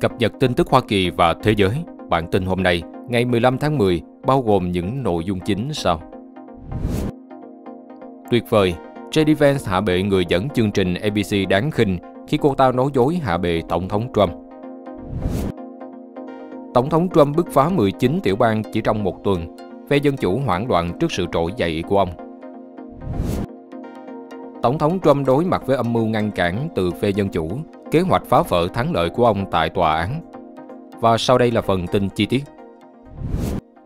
Cập nhật tin tức Hoa Kỳ và thế giới, bản tin hôm nay, ngày 15 tháng 10, bao gồm những nội dung chính sau. Tuyệt vời, JD Vance hạ bệ người dẫn chương trình ABC đáng khinh khi cô ta nói dối hạ bệ Tổng thống Trump. Tổng thống Trump bứt phá 19 tiểu bang chỉ trong một tuần, phe Dân Chủ hoảng loạn trước sự trỗi dậy của ông. Tổng thống Trump đối mặt với âm mưu ngăn cản từ phe Dân Chủ kế hoạch phá vỡ thắng lợi của ông tại tòa án. Và sau đây là phần tin chi tiết.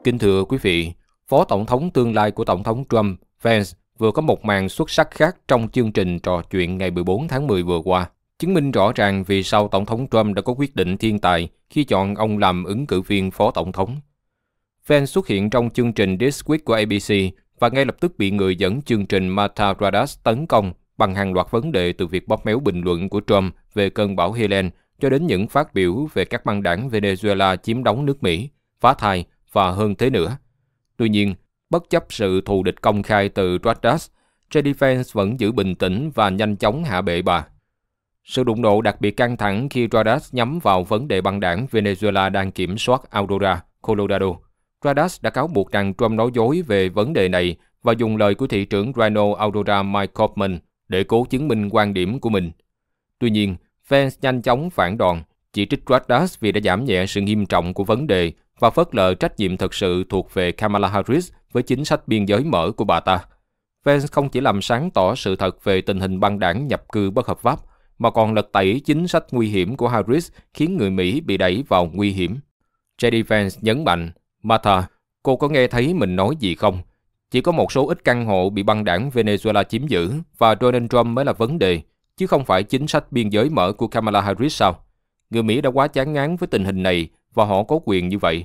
Kính thưa quý vị, Phó Tổng thống tương lai của Tổng thống Trump, Vance, vừa có một màn xuất sắc khác trong chương trình trò chuyện ngày 14 tháng 10 vừa qua, chứng minh rõ ràng vì sao Tổng thống Trump đã có quyết định thiên tài khi chọn ông làm ứng cử viên Phó Tổng thống. Vance xuất hiện trong chương trình This Week của ABC và ngay lập tức bị người dẫn chương trình Martha Radas tấn công bằng hàng loạt vấn đề từ việc bóp méo bình luận của Trump về cơn bão Helen cho đến những phát biểu về các băng đảng Venezuela chiếm đóng nước Mỹ, phá thai và hơn thế nữa. Tuy nhiên, bất chấp sự thù địch công khai từ Rodas, Jennifer vẫn giữ bình tĩnh và nhanh chóng hạ bệ bà. Sự đụng độ đặc biệt căng thẳng khi Rodas nhắm vào vấn đề băng đảng Venezuela đang kiểm soát Aurora, Colorado. Rodas đã cáo buộc rằng Trump nói dối về vấn đề này và dùng lời của thị trưởng Rhino Aurora Mike Kaufman để cố chứng minh quan điểm của mình. Tuy nhiên, Vance nhanh chóng phản đòn, chỉ trích Radas vì đã giảm nhẹ sự nghiêm trọng của vấn đề và phớt lờ trách nhiệm thực sự thuộc về Kamala Harris với chính sách biên giới mở của bà ta. Vance không chỉ làm sáng tỏ sự thật về tình hình băng đảng nhập cư bất hợp pháp, mà còn lật tẩy chính sách nguy hiểm của Harris khiến người Mỹ bị đẩy vào nguy hiểm. J.D. Vance nhấn mạnh, Martha, cô có nghe thấy mình nói gì không? Chỉ có một số ít căn hộ bị băng đảng Venezuela chiếm giữ và Donald Trump mới là vấn đề chứ không phải chính sách biên giới mở của Kamala Harris sao? Người Mỹ đã quá chán ngán với tình hình này và họ có quyền như vậy.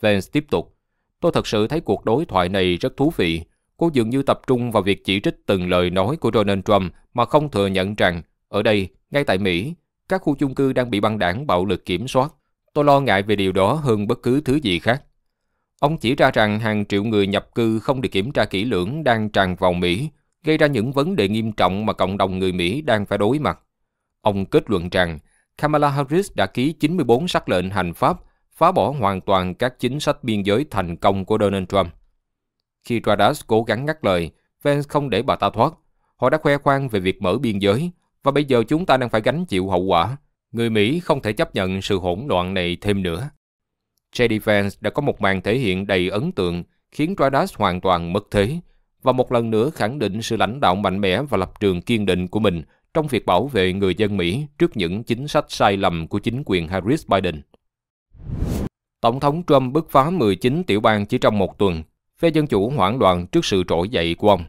Vance tiếp tục, tôi thật sự thấy cuộc đối thoại này rất thú vị. Cô dường như tập trung vào việc chỉ trích từng lời nói của Donald Trump mà không thừa nhận rằng ở đây, ngay tại Mỹ, các khu chung cư đang bị băng đảng bạo lực kiểm soát. Tôi lo ngại về điều đó hơn bất cứ thứ gì khác. Ông chỉ ra rằng hàng triệu người nhập cư không được kiểm tra kỹ lưỡng đang tràn vào Mỹ gây ra những vấn đề nghiêm trọng mà cộng đồng người Mỹ đang phải đối mặt. Ông kết luận rằng Kamala Harris đã ký 94 sắc lệnh hành pháp phá bỏ hoàn toàn các chính sách biên giới thành công của Donald Trump. Khi Tradas cố gắng ngắt lời, Vance không để bà ta thoát. Họ đã khoe khoang về việc mở biên giới và bây giờ chúng ta đang phải gánh chịu hậu quả. Người Mỹ không thể chấp nhận sự hỗn loạn này thêm nữa. J.D. Vance đã có một màn thể hiện đầy ấn tượng khiến Tradas hoàn toàn mất thế và một lần nữa khẳng định sự lãnh đạo mạnh mẽ và lập trường kiên định của mình trong việc bảo vệ người dân Mỹ trước những chính sách sai lầm của chính quyền Harris Biden. Tổng thống Trump bứt phá 19 tiểu bang chỉ trong một tuần, phe Dân Chủ hoảng loạn trước sự trỗi dậy của ông.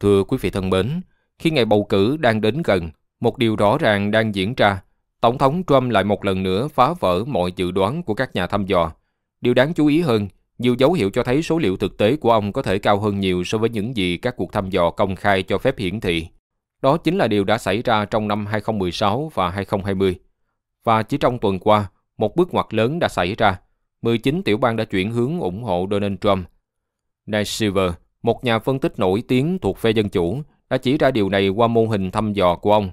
Thưa quý vị thân mến, khi ngày bầu cử đang đến gần, một điều rõ ràng đang diễn ra. Tổng thống Trump lại một lần nữa phá vỡ mọi dự đoán của các nhà thăm dò. Điều đáng chú ý hơn, nhiều dấu hiệu cho thấy số liệu thực tế của ông có thể cao hơn nhiều so với những gì các cuộc thăm dò công khai cho phép hiển thị. Đó chính là điều đã xảy ra trong năm 2016 và 2020. Và chỉ trong tuần qua, một bước ngoặt lớn đã xảy ra. 19 tiểu bang đã chuyển hướng ủng hộ Donald Trump. Nate Silver, một nhà phân tích nổi tiếng thuộc phe Dân Chủ, đã chỉ ra điều này qua mô hình thăm dò của ông.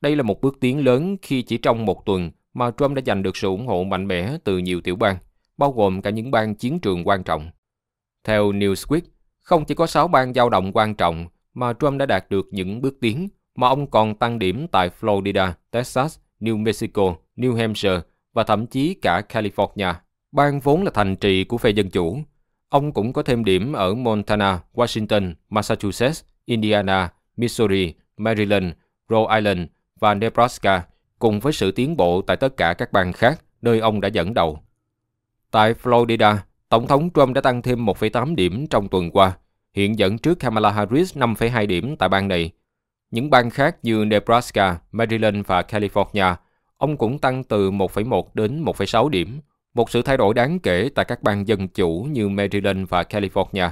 Đây là một bước tiến lớn khi chỉ trong một tuần mà Trump đã giành được sự ủng hộ mạnh mẽ từ nhiều tiểu bang bao gồm cả những bang chiến trường quan trọng. Theo Newsweek, không chỉ có 6 bang giao động quan trọng mà Trump đã đạt được những bước tiến, mà ông còn tăng điểm tại Florida, Texas, New Mexico, New Hampshire và thậm chí cả California, bang vốn là thành trì của phe Dân Chủ. Ông cũng có thêm điểm ở Montana, Washington, Massachusetts, Indiana, Missouri, Maryland, Rhode Island và Nebraska, cùng với sự tiến bộ tại tất cả các bang khác nơi ông đã dẫn đầu. Tại Florida, Tổng thống Trump đã tăng thêm 1,8 điểm trong tuần qua, hiện dẫn trước Kamala Harris 5,2 điểm tại bang này. Những bang khác như Nebraska, Maryland và California, ông cũng tăng từ 1,1 đến 1,6 điểm, một sự thay đổi đáng kể tại các bang dân chủ như Maryland và California.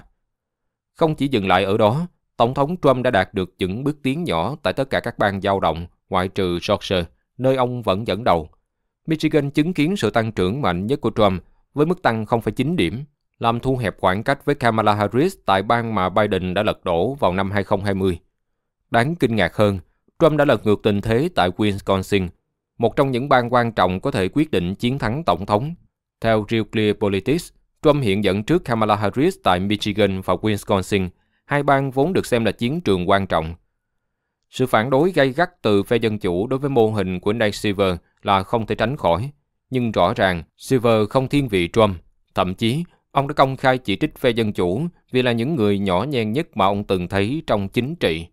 Không chỉ dừng lại ở đó, Tổng thống Trump đã đạt được những bước tiến nhỏ tại tất cả các bang dao động, ngoại trừ Georgia, nơi ông vẫn dẫn đầu. Michigan chứng kiến sự tăng trưởng mạnh nhất của Trump với mức tăng 0,9 điểm, làm thu hẹp khoảng cách với Kamala Harris tại bang mà Biden đã lật đổ vào năm 2020. Đáng kinh ngạc hơn, Trump đã lật ngược tình thế tại Wisconsin, một trong những bang quan trọng có thể quyết định chiến thắng tổng thống. Theo Real Clear Politics, Trump hiện dẫn trước Kamala Harris tại Michigan và Wisconsin, hai bang vốn được xem là chiến trường quan trọng. Sự phản đối gay gắt từ phe Dân Chủ đối với mô hình của Nate Silver là không thể tránh khỏi – nhưng rõ ràng Silver không thiên vị Trump. Thậm chí, ông đã công khai chỉ trích phe Dân Chủ vì là những người nhỏ nhen nhất mà ông từng thấy trong chính trị.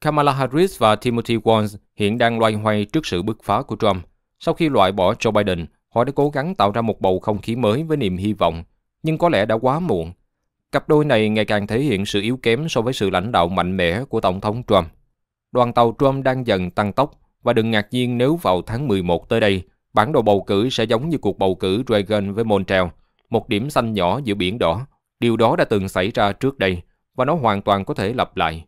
Kamala Harris và Timothy Walz hiện đang loay hoay trước sự bứt phá của Trump. Sau khi loại bỏ Joe Biden, họ đã cố gắng tạo ra một bầu không khí mới với niềm hy vọng, nhưng có lẽ đã quá muộn. Cặp đôi này ngày càng thể hiện sự yếu kém so với sự lãnh đạo mạnh mẽ của Tổng thống Trump. Đoàn tàu Trump đang dần tăng tốc và đừng ngạc nhiên nếu vào tháng 11 tới đây, Bản đồ bầu cử sẽ giống như cuộc bầu cử Reagan với Montreal, một điểm xanh nhỏ giữa biển đỏ. Điều đó đã từng xảy ra trước đây và nó hoàn toàn có thể lặp lại.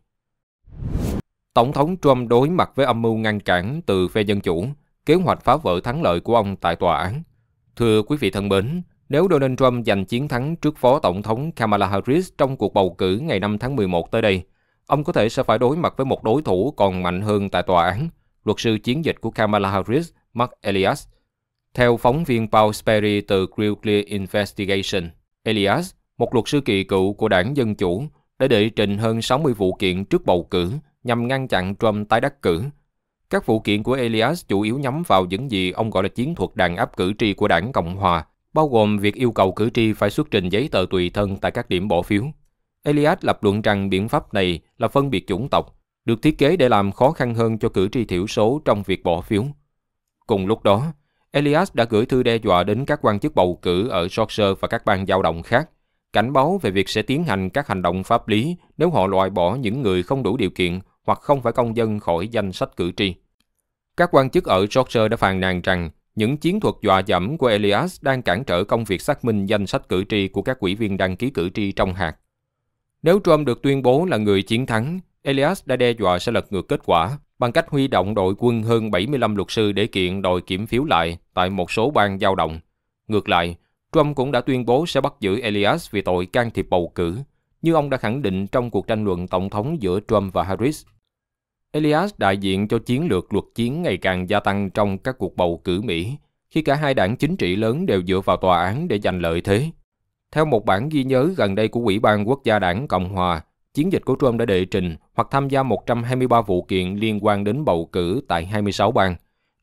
Tổng thống Trump đối mặt với âm mưu ngăn cản từ phe Dân Chủ, kế hoạch phá vỡ thắng lợi của ông tại tòa án. Thưa quý vị thân mến, nếu Donald Trump giành chiến thắng trước Phó Tổng thống Kamala Harris trong cuộc bầu cử ngày 5 tháng 11 tới đây, ông có thể sẽ phải đối mặt với một đối thủ còn mạnh hơn tại tòa án, luật sư chiến dịch của Kamala Harris, Mark Elias, theo phóng viên Paul Sperry từ Grill Clear Investigation, Elias, một luật sư kỳ cựu của đảng Dân Chủ, đã đệ trình hơn 60 vụ kiện trước bầu cử nhằm ngăn chặn Trump tái đắc cử. Các vụ kiện của Elias chủ yếu nhắm vào những gì ông gọi là chiến thuật đàn áp cử tri của đảng Cộng Hòa, bao gồm việc yêu cầu cử tri phải xuất trình giấy tờ tùy thân tại các điểm bỏ phiếu. Elias lập luận rằng biện pháp này là phân biệt chủng tộc, được thiết kế để làm khó khăn hơn cho cử tri thiểu số trong việc bỏ phiếu. Cùng lúc đó, Elias đã gửi thư đe dọa đến các quan chức bầu cử ở Georgia và các bang dao động khác, cảnh báo về việc sẽ tiến hành các hành động pháp lý nếu họ loại bỏ những người không đủ điều kiện hoặc không phải công dân khỏi danh sách cử tri. Các quan chức ở Georgia đã phàn nàn rằng những chiến thuật dọa dẫm của Elias đang cản trở công việc xác minh danh sách cử tri của các quỹ viên đăng ký cử tri trong hạt. Nếu Trump được tuyên bố là người chiến thắng, Elias đã đe dọa sẽ lật ngược kết quả bằng cách huy động đội quân hơn 75 luật sư để kiện đòi kiểm phiếu lại tại một số bang giao động. Ngược lại, Trump cũng đã tuyên bố sẽ bắt giữ Elias vì tội can thiệp bầu cử, như ông đã khẳng định trong cuộc tranh luận tổng thống giữa Trump và Harris. Elias đại diện cho chiến lược luật chiến ngày càng gia tăng trong các cuộc bầu cử Mỹ, khi cả hai đảng chính trị lớn đều dựa vào tòa án để giành lợi thế. Theo một bản ghi nhớ gần đây của Ủy ban Quốc gia đảng Cộng hòa, chiến dịch của Trump đã đệ trình hoặc tham gia 123 vụ kiện liên quan đến bầu cử tại 26 bang,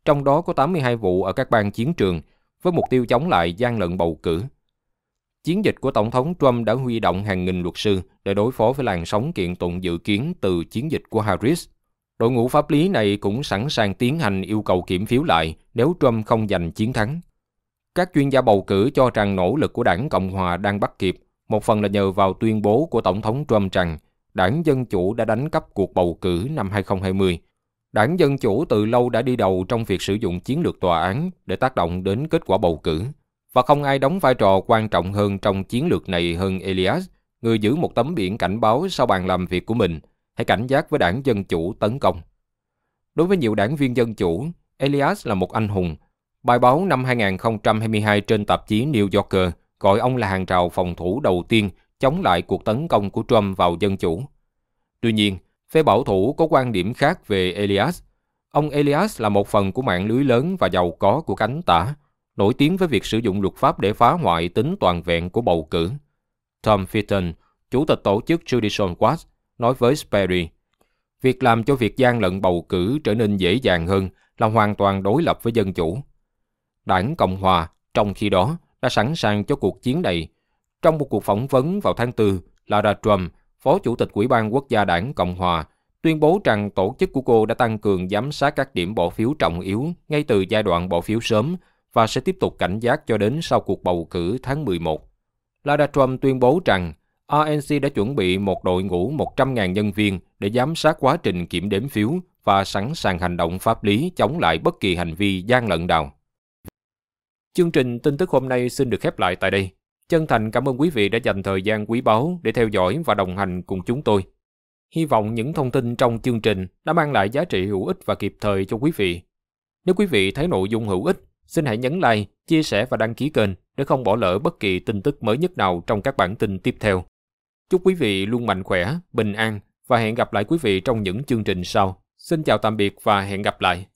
trong đó có 82 vụ ở các bang chiến trường, với mục tiêu chống lại gian lận bầu cử. Chiến dịch của Tổng thống Trump đã huy động hàng nghìn luật sư để đối phó với làn sóng kiện tụng dự kiến từ chiến dịch của Harris. Đội ngũ pháp lý này cũng sẵn sàng tiến hành yêu cầu kiểm phiếu lại nếu Trump không giành chiến thắng. Các chuyên gia bầu cử cho rằng nỗ lực của đảng Cộng Hòa đang bắt kịp, một phần là nhờ vào tuyên bố của Tổng thống Trump rằng Đảng Dân Chủ đã đánh cắp cuộc bầu cử năm 2020. Đảng Dân Chủ từ lâu đã đi đầu trong việc sử dụng chiến lược tòa án để tác động đến kết quả bầu cử. Và không ai đóng vai trò quan trọng hơn trong chiến lược này hơn Elias, người giữ một tấm biển cảnh báo sau bàn làm việc của mình. Hãy cảnh giác với đảng Dân Chủ tấn công. Đối với nhiều đảng viên Dân Chủ, Elias là một anh hùng. Bài báo năm 2022 trên tạp chí New Yorker gọi ông là hàng rào phòng thủ đầu tiên chống lại cuộc tấn công của Trump vào dân chủ. Tuy nhiên, phe bảo thủ có quan điểm khác về Elias. Ông Elias là một phần của mạng lưới lớn và giàu có của cánh tả, nổi tiếng với việc sử dụng luật pháp để phá hoại tính toàn vẹn của bầu cử. Tom Fitton, chủ tịch tổ chức Judicial Watch, nói với Sperry, việc làm cho việc gian lận bầu cử trở nên dễ dàng hơn là hoàn toàn đối lập với dân chủ. Đảng Cộng Hòa, trong khi đó, đã sẵn sàng cho cuộc chiến này trong một cuộc phỏng vấn vào tháng 4, Lara Trump, Phó Chủ tịch Ủy ban Quốc gia đảng Cộng hòa, tuyên bố rằng tổ chức của cô đã tăng cường giám sát các điểm bỏ phiếu trọng yếu ngay từ giai đoạn bỏ phiếu sớm và sẽ tiếp tục cảnh giác cho đến sau cuộc bầu cử tháng 11. Lara Trump tuyên bố rằng RNC đã chuẩn bị một đội ngũ 100.000 nhân viên để giám sát quá trình kiểm đếm phiếu và sẵn sàng hành động pháp lý chống lại bất kỳ hành vi gian lận nào. Chương trình tin tức hôm nay xin được khép lại tại đây. Chân thành cảm ơn quý vị đã dành thời gian quý báu để theo dõi và đồng hành cùng chúng tôi. Hy vọng những thông tin trong chương trình đã mang lại giá trị hữu ích và kịp thời cho quý vị. Nếu quý vị thấy nội dung hữu ích, xin hãy nhấn like, chia sẻ và đăng ký kênh để không bỏ lỡ bất kỳ tin tức mới nhất nào trong các bản tin tiếp theo. Chúc quý vị luôn mạnh khỏe, bình an và hẹn gặp lại quý vị trong những chương trình sau. Xin chào tạm biệt và hẹn gặp lại.